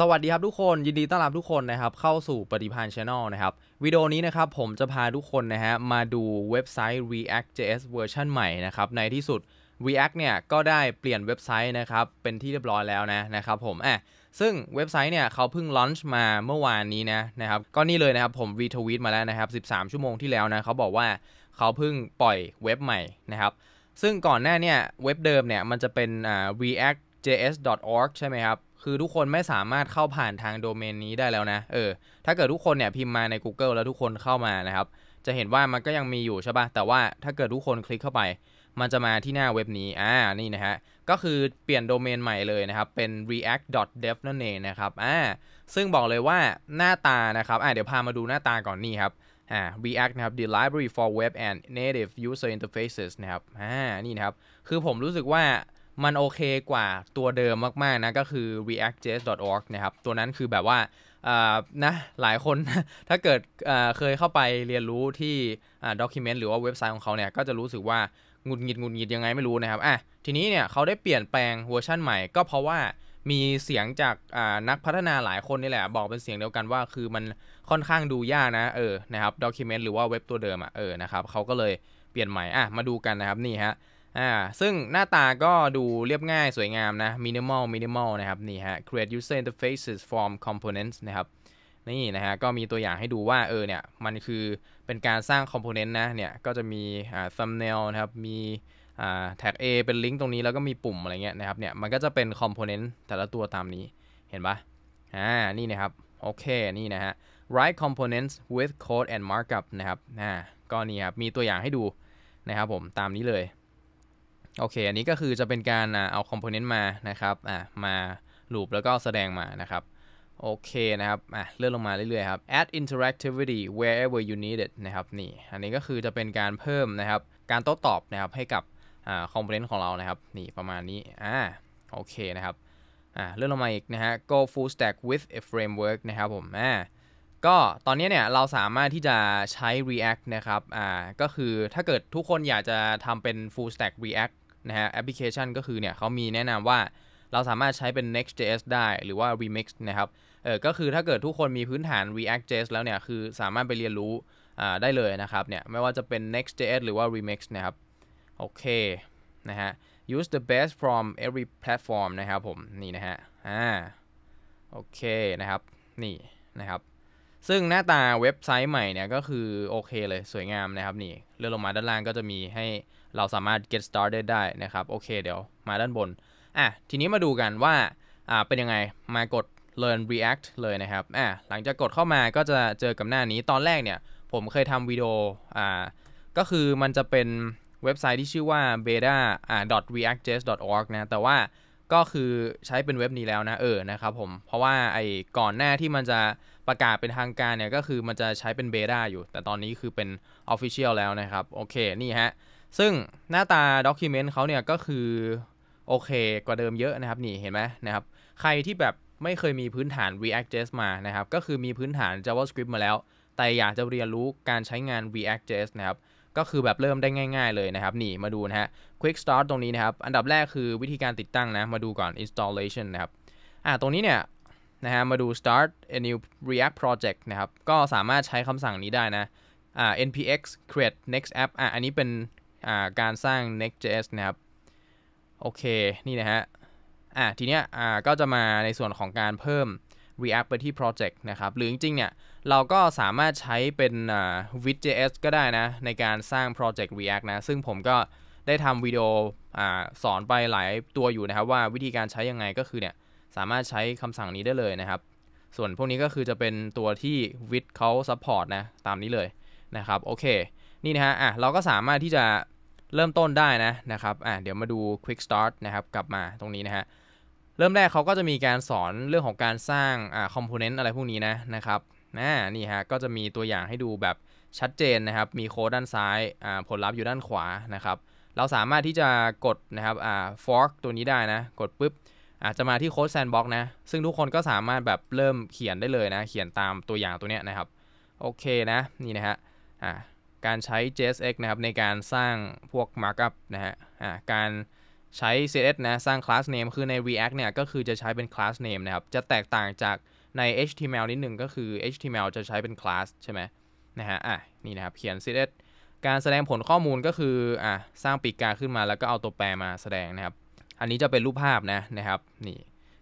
สวัสดีครับทุกคน ยินดีต้อนรับทุกคนนะครับเข้าสู่ปฏิพันธ์ชา n e l นะครับวิดีโอนี้นะครับผมจะพาทุกคนนะฮะมาดูเว็บไซต์ React.js เวอร์ชันใหม่นะครับในที่สุด React เนี่ยก็ได้เปลี่ยนเว็บไซต์นะครับเป็นที่เรียบร้อยแล้วนะนะครับผมอ่ะซึ่งเว็บไซต์เนี่ยเขาเพิ่งลอนช์มาเมื่อวานนี้นะนะครับก็นี่เลยนะครับผมวีทวีตมาแล้วนะครับ 13 ชั่วโมงที่แล้วนะเขาบอกว่าเขาเพิ่งปล่อยเว็บใหม่นะครับซึ่งก่อนหน้าเนี่ยเว็บเดิมเนี่ยมันจะเป็น react js.org ใช่ไหมครับคือทุกคนไม่สามารถเข้าผ่านทางโดเมนนี้ได้แล้วนะ เออ ถ้าเกิดทุกคนเนี่ยพิมพ์มาใน Google แล้วทุกคนเข้ามานะครับ จะเห็นว่ามันก็ยังมีอยู่ใช่ปะ่ะ แต่ว่าถ้าเกิดทุกคนคลิกเข้าไป มันจะมาที่หน้าเว็บนี้ อ่า นี่นะฮะ ก็คือเปลี่ยนโดเมนใหม่เลยนะครับ เป็น react.dev นั่นเองนะครับ อ่า ซึ่งบอกเลยว่าหน้าตานะครับ อ่าเดี๋ยวพามาดูหน้าตาก่อนนี่ครับ อ่า React นะครับ the library for web and native user interfaces นะครับ อ่า นี่นะครับ คือผมรู้สึกว่ามันโอเคกว่าตัวเดิมมากๆ นะก็คือ reactjs.org นะครับ ตัวนั้นคือแบบว่านะหลายคนถ้าเกิดเคยเข้าไปเรียนรู้ที่ด็อกิเมนต์หรือว่าเว็บไซต์ของเขาเนี่ย ก็จะรู้สึกว่าหงุดหงิดหงุดหงิดยังไงไม่รู้นะครับอ่ะทีนี้เนี่ยเขาได้เปลี่ยนแปลงเวอร์ชั่นใหม่ ก็เพราะว่ามีเสียงจากนักพัฒนาหลายคนนี่แหละ บอกเป็นเสียงเดียวกันว่าคือมันค่อนข้างดูยากนะเออนะครับด็อกิเมนต์หรือว่าเว็บตัวเดิมอ่ะเออนะครับเขาก็เลยเปลี่ยนใหม่อ่ะมาดูกันนะครับนี่ฮะอ่า ซึ่งหน้าตาก็ดูเรียบง่ายสวยงามนะ minimal minimal นะครับ นี่ฮะ create user interfaces from components นะครับ นี่นะฮะ ก็มีตัวอย่างให้ดูว่า เออเนี่ย มันคือเป็นการสร้างคอมโพเนนต์นะ เนี่ย ก็จะมีอ่า thumbnail นะครับ มีอ่าแท็ก A เป็นลิงก์ตรงนี้ แล้วก็มีปุ่มอะไรเงี้ยนะครับ เนี่ย มันก็จะเป็นคอมโพเนนต์ แต่ละตัวตามนี้ เห็นปะอ่า นี่นะครับ โอเคนี่นะฮะ write components with code and markup นะครับ อ่า ก็นี่ครับ มีตัวอย่างให้ดูนะครับผม ตามนี้เลยโอเค อันนี้ก็คือจะเป็นการเอาคอมโพเนนต์มานะครับมาลูปแล้วก็แสดงมานะครับ โอเคนะครับ อ่ะเลื่อนลงมาเรื่อยๆครับ add interactivity wherever you need it นะครับนี่ อันนี้ก็คือจะเป็นการเพิ่มนะครับ การโต้ตอบนะครับให้กับอคอมโพเนนต์ของเรานะครับนี่ประมาณนี้ อ่าโอเคนะครับ อ่าเลื่อนลงมาอีกนะฮะ go full stack with a framework นะครับผมอ่าก็ตอนนี้เนี่ยเราสามารถที่จะใช้ React นะครับ อ่าก็คือถ้าเกิดทุกคนอยากจะทำเป็น full stack React นะฮะแอปพลิเคชันก็คือเนี่ยเขามีแนะนำว่าเราสามารถใช้เป็น Next.js ได้หรือว่า Remix นะครับ เออก็คือถ้าเกิดทุกคนมีพื้นฐาน React.js แล้วเนี่ย คือสามารถไปเรียนรู้ อ่า ได้เลยนะครับเนี่ยไม่ว่าจะเป็น Next.js หรือว่า Remix นะครับ โอเค นะฮะ use the best from every platform นะครับผม นี่นะฮะ อ่า โอเค นะครับ นี่นะครับ ซึ่งหน้าตาเว็บไซต์ใหม่เนี่ยก็คือโอเคเลยสวยงามนะครับนี่เลื่อนลงมาด้านล่างก็จะมีให้เราสามารถ get started ได้นะครับโอเคเดี๋ยวมาด้านบนอ่ะทีนี้มาดูกันว่าอ่าเป็นยังไงมากด learn react เลยนะครับอ่ะหลังจากกดเข้ามาก็จะเจอกับหน้านี้ตอนแรกเนี่ย ผมเคยทำวิดีโออ่าก็คือมันจะเป็นเว็บไซต์ที่ชื่อว่า beta reactjs org นะแต่ว่าก็คือใช้เป็นเว็บนี้แล้วนะเออนะครับผม เพราะว่าไอ้ก่อนหน้าที่มันจะประกาศเป็นทางการเนี่ยก็คือมันจะใช้เป็นเบต้าอยู่แต่ตอนนี้คือเป็นออฟฟิเชียลแล้วนะครับโอเคนี่ฮะซึ่ง หน้าตาด็อกิเมนต์เขาเนี่ย ก็คือ โอเค กว่าเดิมเยอะนะครับ นี่ เห็นไหมนะครับ ใครที่แบบไม่เคยมีพื้นฐาน React.js มานะครับ ก็คือมีพื้นฐาน JavaScript มาแล้ว แต่อยากจะเรียนรู้การใช้งาน React.js นะครับ ก็คือแบบเริ่มได้ง่าย ๆ เลยนะครับนี่มาดูนะฮะ Quick Start ตรงนี้นะครับ อันดับแรกคือวิธีการติดตั้งนะ มาดูก่อน installation นะครับอ่าตรงนี้เนี่ยนะฮะมาดู start a new React project นะครับก็สามารถใช้คำสั่งนี้ได้นะอ่า npx create next app อ่าอันนี้เป็นการสร้าง Next.js นะครับ โอเค นี่นะฮะ อ่าทีเนี้ย อ่า ก็จะมาในส่วนของการเพิ่ม React ไปที่ Project นะครับ หรือจริง ๆ เนี่ย เราก็สามารถใช้เป็น v i e j s ก็ได้นะ ในการสร้าง Project React นะ ซึ่งผมก็ได้ทำวิดีโออสอนไปหลายตัวอยู่นะครับ ว่าวิธีการใช้ยังไงก็คือเนี่ย สามารถใช้คำสั่งนี้ได้เลยนะครับ ส่วนพวกนี้ก็คือจะเป็นตัวที่ v i ดเขา support นะ ตามนี้เลย นะครับ โอเค นี่นะฮะ อ่ะเราก็สามารถที่จะเริ่มต้นได้นะนะครับอ่าเดี๋ยวมาดู quick start นะครับ กลับมาตรงนี้นะฮะเริ่มแรกเขาก็จะมีการสอนเรื่องของการสร้างอ่าคอมโพเนนต์อะไรพวกนี้นะนะครับนนี่ฮะก็จะมีตัวอย่างให้ดูแบบชัดเจนนะครับ มีโค้ดด้านซ้ายอ่าผลลัพธ์อยู่ด้านขวานะครับ เราสามารถที่จะกดนะครับอ่า fork ตัวนี้ได้นะ กดปุ๊บอาจจะมาที่โค้ดแซนบ็อกนะ ซึ่งทุกคนก็สามารถแบบเริ่มเขียนได้เลยนะ เขียนตามตัวอย่างตัวเนี้ยนะครับโอเคนะนี่นะฮะอ่าการใช้ JSX นะครับในการสร้างพวก markup นะฮะการใช้ CSS นะ สร้าง class name คือใน React เนี่ยก็คือจะใช้เป็น class name นะครับ จะแตกต่างจากใน HTML นิดหนึ่งก็คือ HTML จะใช้เป็น class ใช่ไหมนะฮะ อ่ะนี่นะครับเขียน CSS การแสดงผลข้อมูลก็คืออ่ะสร้างปีกกาขึ้นมาแล้วก็เอาตัวแปรมาแสดงนะครับ อันนี้จะเป็นรูปภาพนะนะครับนี่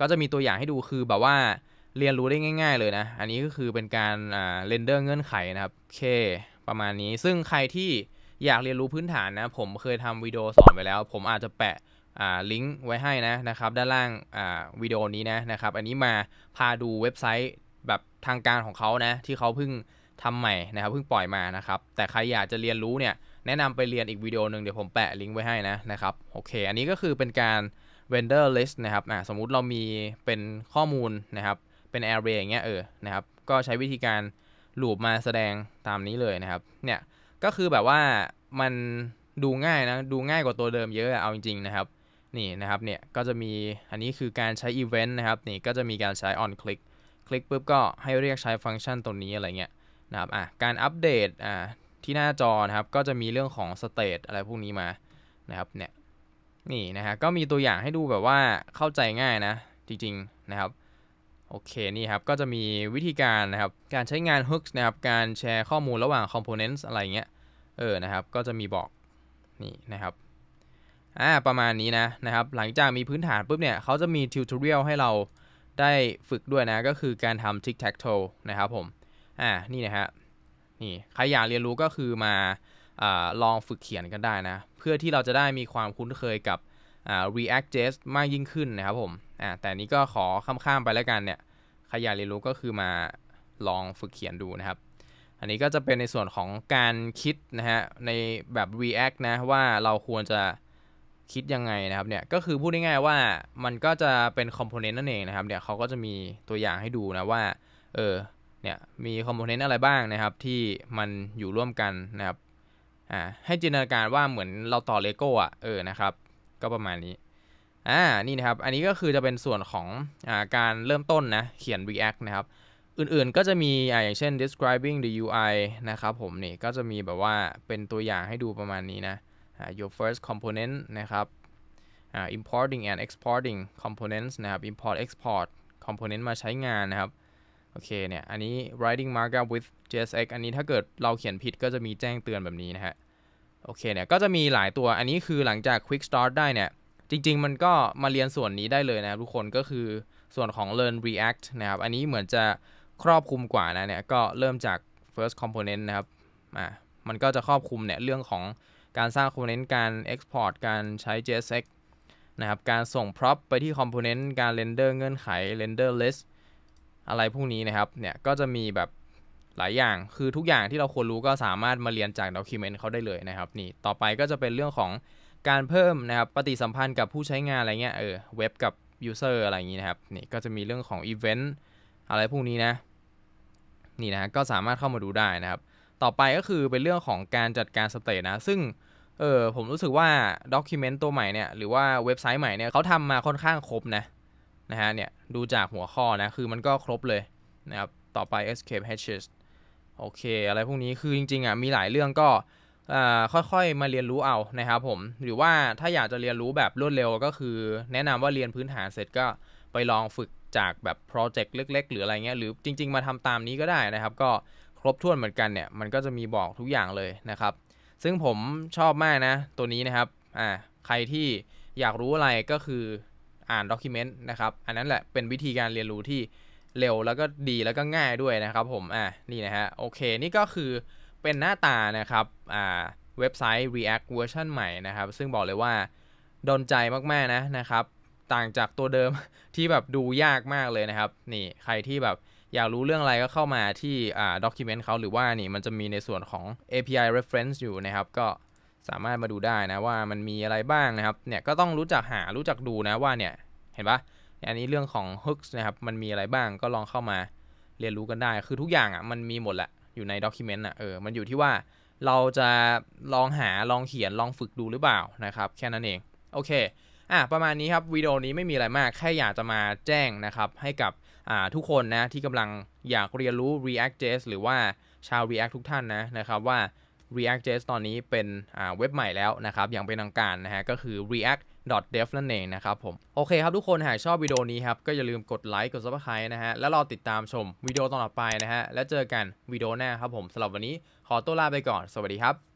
ก็จะมีตัวอย่างให้ดูคือแบบว่าเรียนรู้ได้ง่าย ๆ เลยนะ อันนี้ก็คือเป็นการเรนเดอร์ เงื่อนไขนะครับ K ประมาณนี้ซึ่งใครที่อยากเรียนรู้พื้นฐานนะ ผมเคยทำวิดีโอสอนไปแล้ว ผมอาจจะแปะลิงก์ไว้ให้ นะ นะครับ ด้านล่างวิดีโอนี้ นะ นะ ครับ อันนี้มาพาดูเว็บไซต์แบบทางการของเขานะ ที่เขาเพิ่งทำใหม่นะครับเพิ่งปล่อยมานะครับ แต่ใครอยากจะเรียนรู้เนี่ยแนะนำไปเรียนอีกวิดีโอหนึ่งเดี๋ยวผมแปะลิงก์ไว้ให้นะนะครับโอเคอันนี้ก็คือเป็นการ vendor list นะครับนะสมมุติเรามีเป็นข้อมูลนะครับเป็น array อย่างเงี้ยเออนะครับก็ใช้วิธีการลูปมาแสดงตามนี้เลยนะครับ เนี่ยก็คือแบบว่ามันดูง่ายนะ ดูง่ายกว่าตัวเดิมเยอะเอาจริงๆนะครับนี่นะครับเนี่ยก็จะมีอันนี้คือการใช้อีเวนต์นะครับนี่ก็จะมีการใช้ on click คลิกปุ๊บก็ให้เรียกใช้ฟังก์ชันตัวนี้อะไรเงี้ยนะครับอ่ะการอัปเดตอ่าที่หน้าจอนะครับก็จะมีเรื่องของสเตตอะไรพวกนี้มานะครับเนี่ยนี่นะฮะก็มีตัวอย่างให้ดูแบบว่าเข้าใจง่ายนะจริงๆนะครับโอเคนี่ครับก็จะมีวิธีการนะครับ การใช้งาน hooks นะครับการแชร์ข้อมูลระหว่าง components อะไรเงี้ยเออนะครับก็จะมีบอกนี่นะครับอ่าประมาณนี้นะนะครับหลังจากมีพื้นฐานปุ๊บเนี่ยเขาจะมี tutorial ให้เราได้ฝึกด้วยนะ ก็คือการทำ tic tac toe นะครับผมอ่านี่นะฮะนี่ใครอยากเรียนรู้ก็คือมาอ่าลองฝึกเขียนกันได้นะ เพื่อที่เราจะได้มีความคุ้นเคยกับอ่า react js มากยิ่งขึ้นนะครับผมอ่าแต่นี้ก็ขอข้ามๆไปแล้วกันเนี่ยใครอยากเรียนรู้ก็คือมาลองฝึกเขียนดูนะครับ อันนี้ก็จะเป็นในส่วนของการคิดนะฮะในแบบ React นะว่าเราควรจะคิดยังไงนะครับเนี่ยก็คือพูดง่ายๆว่ามันก็จะเป็นคอมโพเนนต์นั่นเองนะครับเนี่ยเขาก็จะมีตัวอย่างให้ดูนะว่าเออเนี่ยมีคอมโพเนนต์อะไรบ้างนะครับ ที่มันอยู่ร่วมกันนะครับอ่าให้จินตนาการว่าเหมือนเราต่อเลโก้อ่ะ เออนะครับก็ประมาณนี้อ่านี่นะครับอันนี้ก็คือจะเป็นส่วนของอาการเริ่มต้นนะ เขียน React นะครับ อื่นๆก็จะมีอ่าอย่างเช่น describing the UI นะครับ ผมนี่ก็จะมีแบบว่าเป็นตัวอย่างให้ดูประมาณนี้นะ your first component นะครับ importing and exporting components นะครับ import export component มาใช้งานนะครับ โอเคเนี่ย อันนี้ writing markup with JSX อันนี้ถ้าเกิดเราเขียนผิดก็จะมีแจ้งเตือนแบบนี้นะฮะโอเคเนี่ยก็จะมีหลายตัวอันนี้คือหลังจาก quick start ได้เนี่ยจริงๆ มันก็มาเรียนส่วนนี้ได้เลยนะครับ ทุกคนก็คือส่วนของ Learn React นะครับ อันนี้เหมือนจะครอบคลุมกว่านะ เนี่ย ก็เริ่มจาก first component นะครับอ่ามันก็จะครอบคลุมเนี่ย เรื่องของการสร้าง component การ export การใช้ JSX นะครับ การส่ง prop ไปที่ component การ render เงื่อนไข render list อะไรพวกนี้นะครับ เนี่ย ก็จะมีแบบหลายอย่างคือทุกอย่างที่เราควรรู้ก็สามารถมาเรียนจาก document เขาได้เลยนะครับนี่ต่อไปก็จะเป็นเรื่องของการเพิ่มนะครับปฏิสัมพันธ์กับผู้ใช้งานอะไรเงี้ยเออเว็บกับยูเซอร์อะไรอย่างนี้นะครับ นี่ก็จะมีเรื่องของอีเวนต์อะไรพวกนี้นะนี่นะ ก็สามารถเข้ามาดูได้นะครับ ต่อไปก็คือเป็นเรื่องของการจัดการสเตตนะซึ่งเออผมรู้สึกว่าด็อกิเมนต์ตัวใหม่เนี่ยหรือว่าเว็บไซต์ใหม่เนี่ยเขาทำมาค่อนข้างครบนะนะฮะเนี่ยดูจากหัวข้อนะคือมันก็ครบเลยนะครับต่อไป escape hatches โอเคอะไรพวกนี้คือจริงๆอ่ะมีหลายเรื่องก็ค่อยๆ มาเรียนรู้เอานะครับ ผมหรือว่าถ้าอยากจะเรียนรู้แบบรวดเร็ว ก็คือ แนะนำว่าเรียนพื้นฐานเสร็จก็ไปลองฝึกจากแบบโปรเจกต์เล็ก ๆ หรืออะไรเงี้ยหรือจริงๆมาทำตามนี้ก็ได้นะครับ ก็ครบถ้วนเหมือนกันเนี่ย มันก็จะมีบอกทุกอย่างเลยนะครับ ซึ่งผมชอบมากนะตัวนี้นะครับอ่าใครที่อยากรู้อะไรก็คืออ่านด็อกิเมนต์นะครับ อันนั้นแหละเป็นวิธีการเรียนรู้ที่เร็วแล้วก็ดีแล้วก็ง่ายด้วยนะครับ ผมอ่านี่นะฮะโอเคนี่ก็คือเป็นหน้าตานะครับ อ่า เว็บไซต์ React เวอร์ชันใหม่นะครับ ซึ่งบอกเลยว่า โดนใจมากๆนะนะครับ ต่างจากตัวเดิมที่แบบดูยากมากเลยนะครับ นี่ใครที่แบบอยากรู้เรื่องอะไรก็เข้ามาที่ อ่าด็อกิเมนต์เขาหรือว่านี่มันจะมีในส่วนของ API reference อยู่นะครับ ก็สามารถมาดูได้นะ ว่ามันมีอะไรบ้างนะครับ เนี่ย ก็ต้องรู้จักหา รู้จักดูนะว่าเนี่ย เห็นปะอันนี้เรื่องของ hooks นะครับ มันมีอะไรบ้างก็ลองเข้ามาเรียนรู้กันได้ คือทุกอย่างอะ่ะมันมีหมดแหละอยู่ในด็อกิเมนต์อ่ะเออมันอยู่ที่ว่าเราจะลองหาลองเขียนลองฝึกดูหรือเปล่านะครับแค่นั้นเอง โอเคอ่ะประมาณนี้ครับวิดีโอนี้ไม่มีอะไรมาก แค่อยากจะมาแจ้งนะครับให้กับอ่าทุกคนนะที่กำลังอยากเรียนรู้ React.js หรือว่าชาว React ทุกท่านนะนะครับว่า React.js ตอนนี้เป็นเว็บใหม่แล้วนะครับอย่างเป็นทางการนะฮะก็คือ React dev นั่นเองนะครับผม โอเคครับทุกคน หากชอบวิดีโอนี้ครับ ก็อย่าลืมกดไลค์ กด subscribe นะฮะ แล้วรอติดตามชมวิดีโอต่อไปนะฮะ แล้วเจอกันวิดีโอหน้าครับผมสำหรับวันนี้ขอตัวลาไปก่อนสวัสดีครับ